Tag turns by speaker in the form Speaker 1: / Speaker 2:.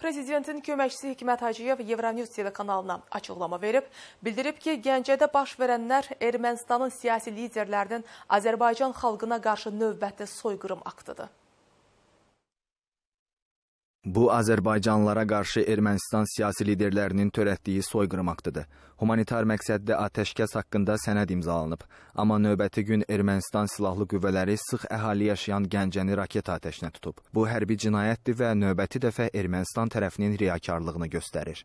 Speaker 1: Prezidentin köməkçisi Hikmət Hacıyev Euronews telekanalına açıqlama verib, bildirib ki, Gəncədə baş verənlər Ermənistanın siyasi liderlərinin Azərbaycan xalqına qarşı növbəti soyqırım aktıdır.
Speaker 2: Bu Azərbaycanlılara qarşı Ermənistan siyasi liderlərinin törətdiyi soyqırım aktıdır. Humanitar məqsəddə atəşkəs haqqında sənəd imzalanıb, amma növbəti gün Ermənistan silahlı qüvvələri sıx əhali yaşayan Gəncəni raket atəşinə tutub. Bu hərbi cinayətdir və növbəti dəfə Ermənistan tərəfinin riyakarlığını göstərir.